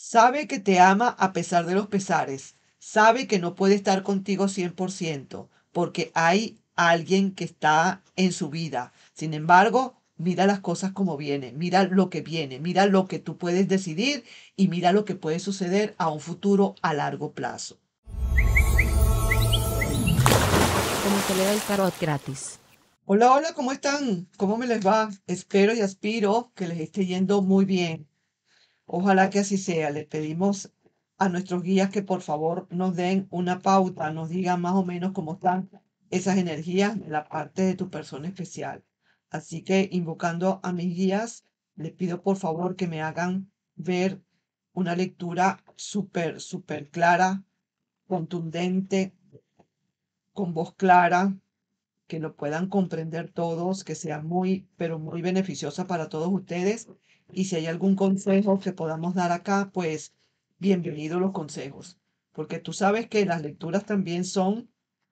Sabe que te ama a pesar de los pesares. Sabe que no puede estar contigo 100%, porque hay alguien que está en su vida. Sin embargo, mira las cosas como vienen, mira lo que viene, mira lo que tú puedes decidir y mira lo que puede suceder a un futuro a largo plazo. Como gratis. Hola, hola, ¿cómo están? ¿Cómo me les va? Espero y aspiro que les esté yendo muy bien. Ojalá que así sea. Les pedimos a nuestros guías que por favor nos den una pauta, nos digan más o menos cómo están esas energías de la parte de tu persona especial. Así que invocando a mis guías, les pido por favor que me hagan ver una lectura súper, súper clara, contundente, con voz clara, que lo puedan comprender todos, que sea muy, pero muy beneficiosa para todos ustedes y si hay algún consejo que podamos dar acá, pues bienvenidos los consejos, porque tú sabes que las lecturas también son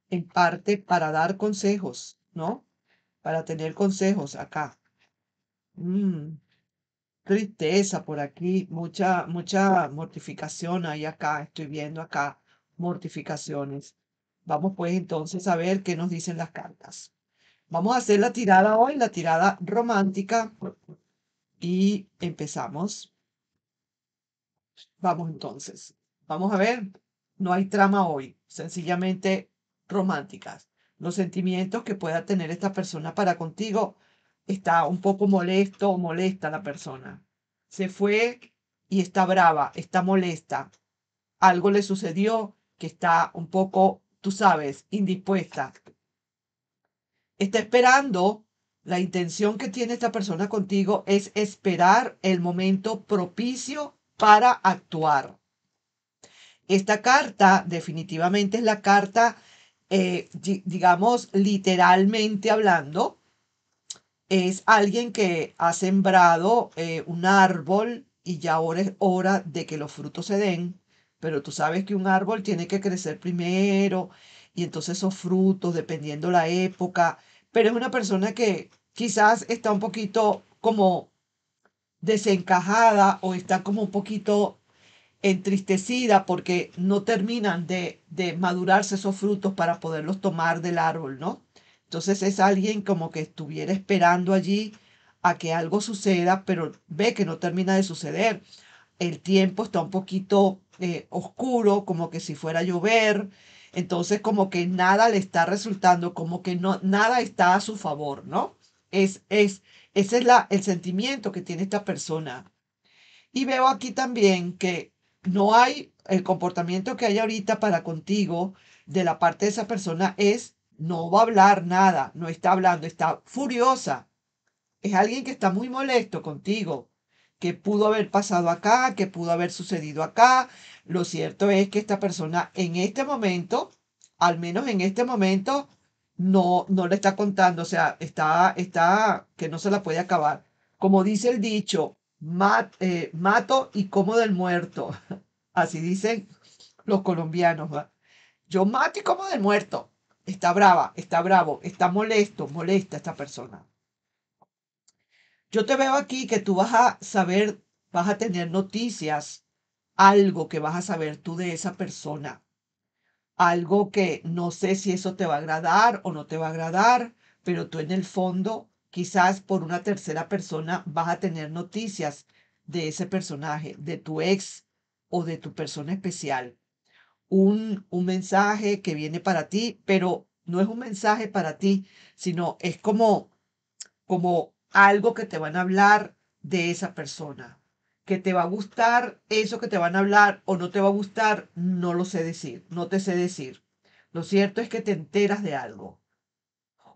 en parte para dar consejos, ¿no? Para tener consejos acá. Mm, tristeza por aquí, mucha, mucha mortificación ahí acá, estoy viendo acá mortificaciones. Vamos pues entonces a ver qué nos dicen las cartas. Vamos a hacer la tirada hoy, la tirada romántica y empezamos. Vamos entonces. Vamos a ver. No hay trama hoy. Sencillamente románticas. Los sentimientos que pueda tener esta persona para contigo está un poco molesto o molesta la persona. Se fue y está brava, está molesta. Algo le sucedió que está un poco, tú sabes, indispuesta. Está esperando la intención que tiene esta persona contigo es esperar el momento propicio para actuar. Esta carta definitivamente es la carta, eh, digamos, literalmente hablando, es alguien que ha sembrado eh, un árbol y ya ahora es hora de que los frutos se den, pero tú sabes que un árbol tiene que crecer primero y entonces esos frutos, dependiendo la época, pero es una persona que quizás está un poquito como desencajada o está como un poquito entristecida porque no terminan de, madurarse esos frutos para poderlos tomar del árbol, ¿no? Entonces es alguien como que estuviera esperando allí a que algo suceda, pero ve que no termina de suceder. El tiempo está un poquito eh, oscuro, como que si fuera a llover. Entonces como que nada le está resultando, como que no, nada está a su favor, ¿no? Es, es, ese es la, el sentimiento que tiene esta persona. Y veo aquí también que no hay el comportamiento que hay ahorita para contigo de la parte de esa persona es no va a hablar nada, no está hablando, está furiosa. Es alguien que está muy molesto contigo, que pudo haber pasado acá, que pudo haber sucedido acá. Lo cierto es que esta persona en este momento, al menos en este momento, no, no le está contando, o sea, está, está, que no se la puede acabar. Como dice el dicho, eh, mato y como del muerto. Así dicen los colombianos. Yo mato y como del muerto. Está brava, está bravo, está molesto, molesta esta persona. Yo te veo aquí que tú vas a saber, vas a tener noticias, algo que vas a saber tú de esa persona algo que no sé si eso te va a agradar o no te va a agradar, pero tú en el fondo, quizás por una tercera persona, vas a tener noticias de ese personaje, de tu ex o de tu persona especial. Un, un mensaje que viene para ti, pero no es un mensaje para ti, sino es como, como algo que te van a hablar de esa persona que te va a gustar eso que te van a hablar o no te va a gustar, no lo sé decir, no te sé decir. Lo cierto es que te enteras de algo.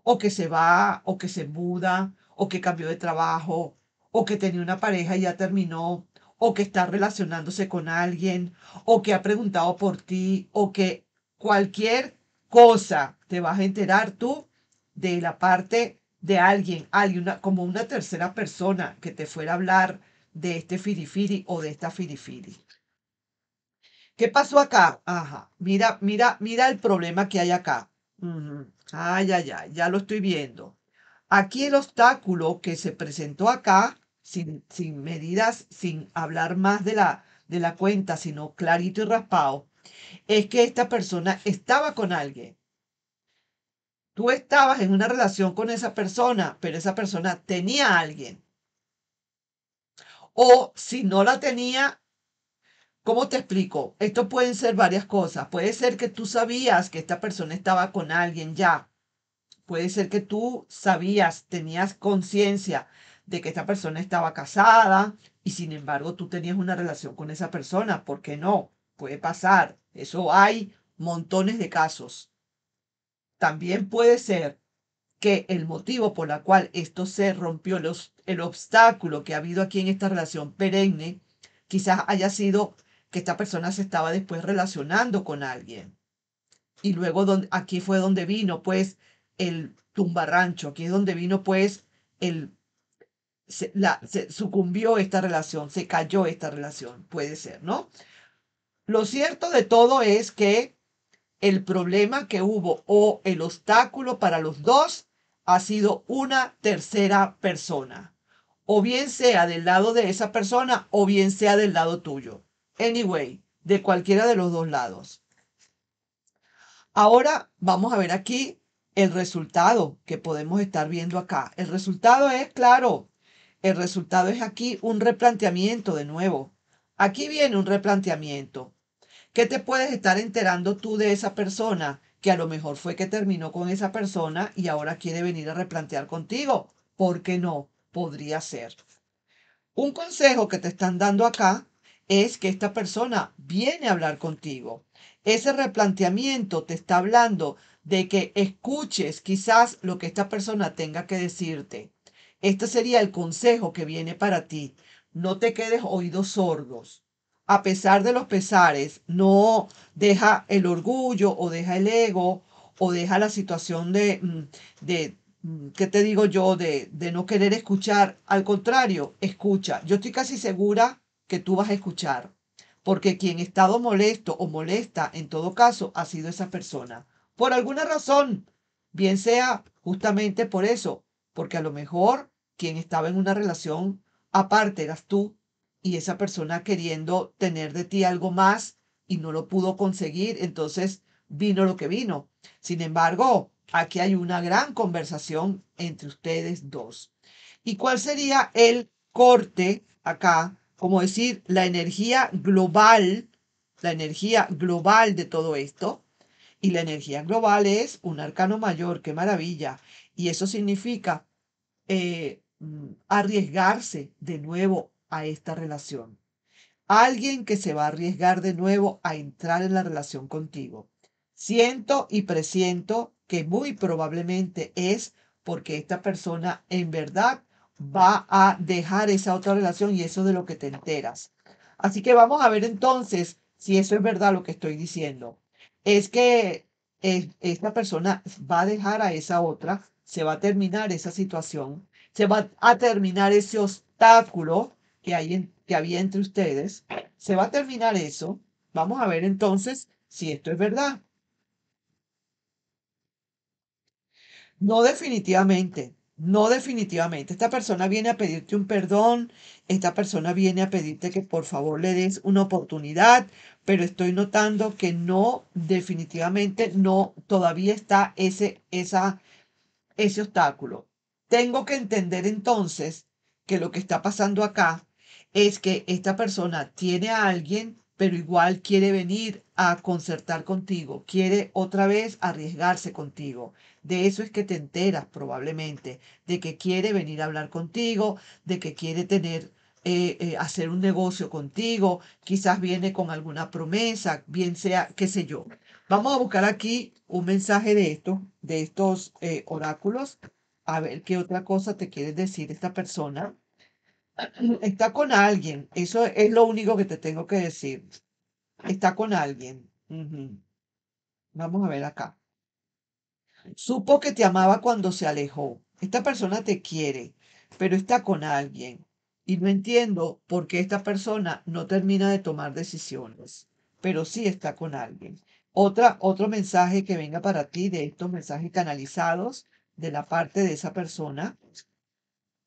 O que se va, o que se muda, o que cambió de trabajo, o que tenía una pareja y ya terminó, o que está relacionándose con alguien, o que ha preguntado por ti, o que cualquier cosa te vas a enterar tú de la parte de alguien, alguien como una tercera persona que te fuera a hablar de este firifiri o de esta firifiri. ¿Qué pasó acá? Ajá, mira, mira, mira el problema que hay acá. Ay, ay, ay, ya lo estoy viendo. Aquí el obstáculo que se presentó acá, sin, medidas, sin hablar más de la, de la cuenta, sino clarito y raspado, es que esta persona estaba con alguien. Tú estabas en una relación con esa persona, pero esa persona tenía a alguien. O si no la tenía, ¿cómo te explico? Esto pueden ser varias cosas. Puede ser que tú sabías que esta persona estaba con alguien ya. Puede ser que tú sabías, tenías conciencia de que esta persona estaba casada y sin embargo tú tenías una relación con esa persona. ¿Por qué no? Puede pasar. Eso hay montones de casos. También puede ser que el motivo por el cual esto se rompió, los, el obstáculo que ha habido aquí en esta relación perenne, quizás haya sido que esta persona se estaba después relacionando con alguien. Y luego aquí fue donde vino pues el tumbarrancho, aquí es donde vino pues el... la, se sucumbió esta relación, se cayó esta relación, puede ser, ¿no? Lo cierto de todo es que el problema que hubo o el obstáculo para los dos ha sido una tercera persona. O bien sea del lado de esa persona o bien sea del lado tuyo. Anyway, de cualquiera de los dos lados. Ahora vamos a ver aquí el resultado que podemos estar viendo acá. El resultado es claro. El resultado es aquí un replanteamiento de nuevo. Aquí viene un replanteamiento. ¿Qué te puedes estar enterando tú de esa persona? que a lo mejor fue que terminó con esa persona y ahora quiere venir a replantear contigo. ¿Por qué no? Podría ser. Un consejo que te están dando acá es que esta persona viene a hablar contigo. Ese replanteamiento te está hablando de que escuches quizás lo que esta persona tenga que decirte. Este sería el consejo que viene para ti. No te quedes oídos sordos a pesar de los pesares, no deja el orgullo o deja el ego o deja la situación de, mm, de mm, ¿qué te digo yo? De, de no querer escuchar. Al contrario, escucha. Yo estoy casi segura que tú vas a escuchar, porque quien ha estado molesto o molesta, en todo caso, ha sido esa persona. Por alguna razón, bien sea justamente por eso, porque a lo mejor quien estaba en una relación aparte eras tú y esa persona queriendo tener de ti algo más y no lo pudo conseguir, entonces vino lo que vino. Sin embargo, aquí hay una gran conversación entre ustedes dos. ¿Y cuál sería el corte acá? Como decir, la energía global, la energía global de todo esto. Y la energía global es un arcano mayor, qué maravilla. Y eso significa eh, mm, arriesgarse de nuevo a esta relación. Alguien que se va a arriesgar de nuevo a entrar en la relación contigo. Siento y presiento que muy probablemente es porque esta persona en verdad va a dejar esa otra relación y eso de lo que te enteras. Así que vamos a ver entonces si eso es verdad lo que estoy diciendo. Es que esta persona va a dejar a esa otra, se va a terminar esa situación, se va a terminar ese obstáculo que, que había entre ustedes. Se va a terminar eso. Vamos a ver entonces si esto es verdad. No definitivamente, no definitivamente. Esta persona viene a pedirte un perdón, esta persona viene a pedirte que por favor le des una oportunidad, pero estoy notando que no, definitivamente no, todavía está ese, esa, ese obstáculo. Tengo que entender entonces que lo que está pasando acá es que esta persona tiene a alguien, pero igual quiere venir a concertar contigo, quiere otra vez arriesgarse contigo. De eso es que te enteras probablemente, de que quiere venir a hablar contigo, de que quiere tener eh, eh, hacer un negocio contigo, quizás viene con alguna promesa, bien sea, qué sé yo. Vamos a buscar aquí un mensaje de estos, de estos eh, oráculos, a ver qué otra cosa te quiere decir esta persona. Está con alguien. Eso es lo único que te tengo que decir. Está con alguien. Vamos a ver acá. Supo que te amaba cuando se alejó. Esta persona te quiere, pero está con alguien. Y no entiendo por qué esta persona no termina de tomar decisiones, pero sí está con alguien. Otra, otro mensaje que venga para ti de estos mensajes canalizados de la parte de esa persona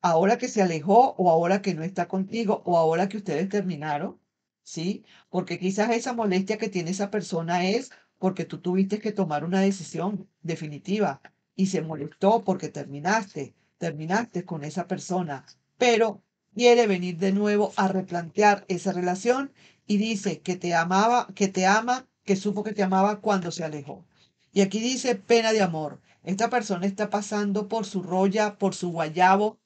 ahora que se alejó o ahora que no está contigo o ahora que ustedes terminaron, ¿sí? Porque quizás esa molestia que tiene esa persona es porque tú tuviste que tomar una decisión definitiva y se molestó porque terminaste, terminaste con esa persona, pero quiere venir de nuevo a replantear esa relación y dice que te amaba, que te ama, que supo que te amaba cuando se alejó. Y aquí dice pena de amor. Esta persona está pasando por su roya, por su guayabo,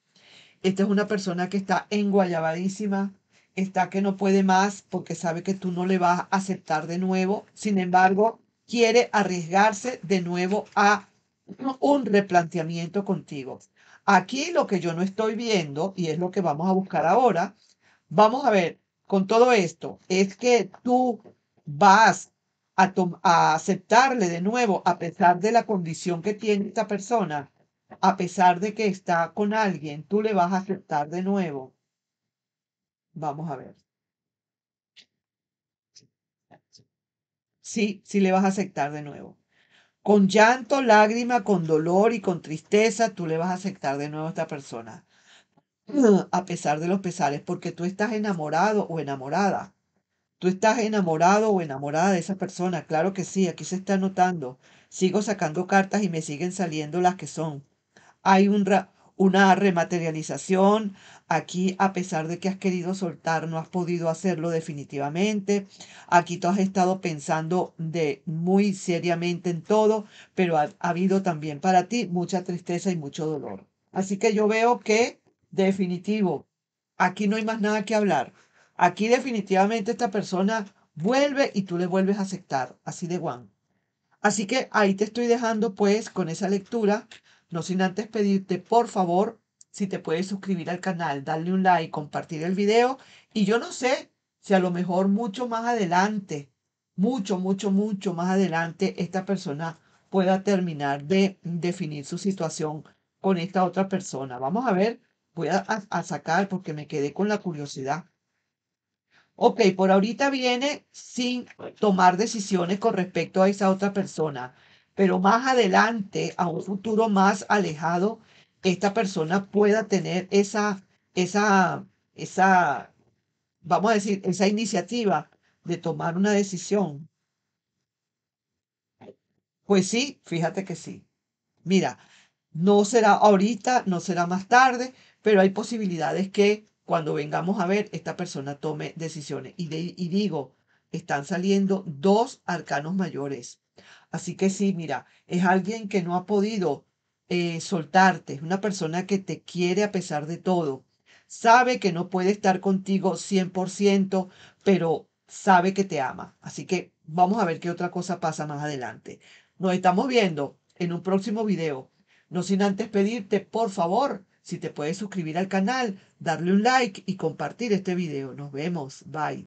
esta es una persona que está enguayabadísima, está que no puede más porque sabe que tú no le vas a aceptar de nuevo. Sin embargo, quiere arriesgarse de nuevo a un replanteamiento contigo. Aquí lo que yo no estoy viendo, y es lo que vamos a buscar ahora, vamos a ver con todo esto, es que tú vas a, a aceptarle de nuevo, a pesar de la condición que tiene esta persona, a pesar de que está con alguien, tú le vas a aceptar de nuevo. Vamos a ver. Sí, sí le vas a aceptar de nuevo. Con llanto, lágrima, con dolor y con tristeza, tú le vas a aceptar de nuevo a esta persona. A pesar de los pesares, porque tú estás enamorado o enamorada. Tú estás enamorado o enamorada de esa persona. Claro que sí, aquí se está notando. Sigo sacando cartas y me siguen saliendo las que son hay una rematerialización. Aquí, a pesar de que has querido soltar, no has podido hacerlo definitivamente. Aquí tú has estado pensando de muy seriamente en todo, pero ha, ha habido también para ti mucha tristeza y mucho dolor. Así que yo veo que definitivo, aquí no hay más nada que hablar. Aquí definitivamente esta persona vuelve y tú le vuelves a aceptar, así de guan. Así que ahí te estoy dejando pues con esa lectura no sin antes pedirte, por favor, si te puedes suscribir al canal, darle un like, compartir el video. Y yo no sé si a lo mejor mucho más adelante, mucho, mucho, mucho más adelante, esta persona pueda terminar de definir su situación con esta otra persona. Vamos a ver, voy a, sacar porque me quedé con la curiosidad. Ok, por ahorita viene sin tomar decisiones con respecto a esa otra persona pero más adelante, a un futuro más alejado, esta persona pueda tener esa, esa, esa, vamos a decir, esa iniciativa de tomar una decisión. Pues sí, fíjate que sí. Mira, no será ahorita, no será más tarde, pero hay posibilidades que cuando vengamos a ver, esta persona tome decisiones. Y, y digo, están saliendo dos arcanos mayores. Así que sí, mira, es alguien que no ha podido eh, soltarte, es una persona que te quiere a pesar de todo. Sabe que no puede estar contigo 100%, pero sabe que te ama. Así que vamos a ver qué otra cosa pasa más adelante. Nos estamos viendo en un próximo video. No sin antes pedirte, por favor, si te puedes suscribir al canal, darle un like y compartir este video. Nos vemos. Bye.